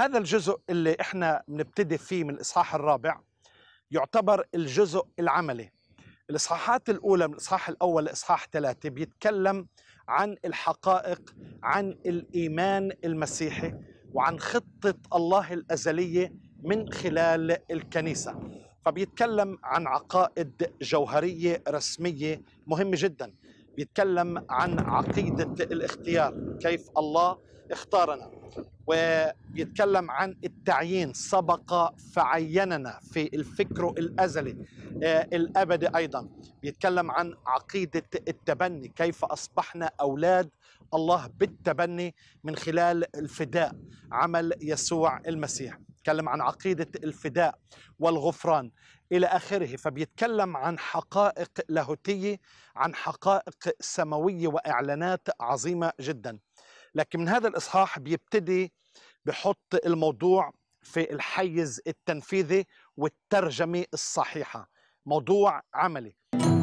هذا الجزء اللي احنا بنبتدي فيه من الاصحاح الرابع يعتبر الجزء العملي الاصحاحات الاولى من الاصحاح الاول لاصحاح ثلاثه بيتكلم عن الحقائق عن الايمان المسيحي وعن خطه الله الازليه من خلال الكنيسه فبيتكلم عن عقائد جوهريه رسميه مهمه جدا بيتكلم عن عقيده الاختيار كيف الله اختارنا ويتكلم عن التعيين سبق فعيننا في الفكر الازلي آه، الابدي ايضا بيتكلم عن عقيده التبني كيف اصبحنا اولاد الله بالتبني من خلال الفداء عمل يسوع المسيح يتكلم عن عقيده الفداء والغفران الى اخره فبيتكلم عن حقائق لاهوتيه عن حقائق سماويه واعلانات عظيمه جدا لكن من هذا الإصحاح بيبتدي بحط الموضوع في الحيز التنفيذي والترجمة الصحيحة موضوع عملي